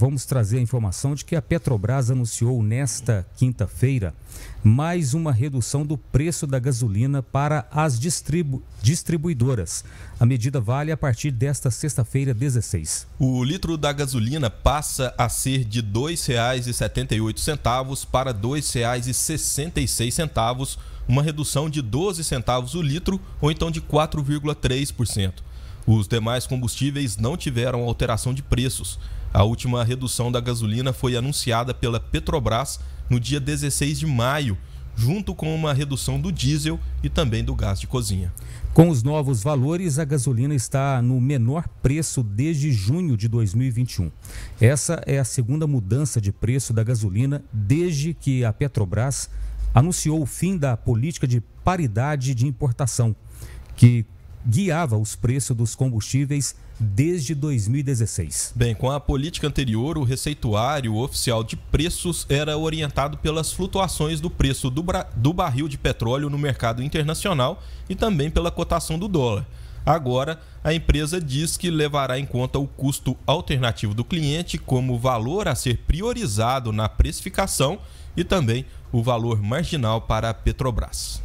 vamos trazer a informação de que a Petrobras anunciou nesta quinta-feira mais uma redução do preço da gasolina para as distribu distribuidoras. A medida vale a partir desta sexta-feira, 16. O litro da gasolina passa a ser de R$ 2,78 para R$ 2,66, uma redução de 12 centavos o litro, ou então de 4,3%. Os demais combustíveis não tiveram alteração de preços. A última redução da gasolina foi anunciada pela Petrobras no dia 16 de maio, junto com uma redução do diesel e também do gás de cozinha. Com os novos valores, a gasolina está no menor preço desde junho de 2021. Essa é a segunda mudança de preço da gasolina desde que a Petrobras anunciou o fim da política de paridade de importação, que guiava os preços dos combustíveis desde 2016. Bem, com a política anterior, o receituário oficial de preços era orientado pelas flutuações do preço do, do barril de petróleo no mercado internacional e também pela cotação do dólar. Agora, a empresa diz que levará em conta o custo alternativo do cliente como valor a ser priorizado na precificação e também o valor marginal para a Petrobras.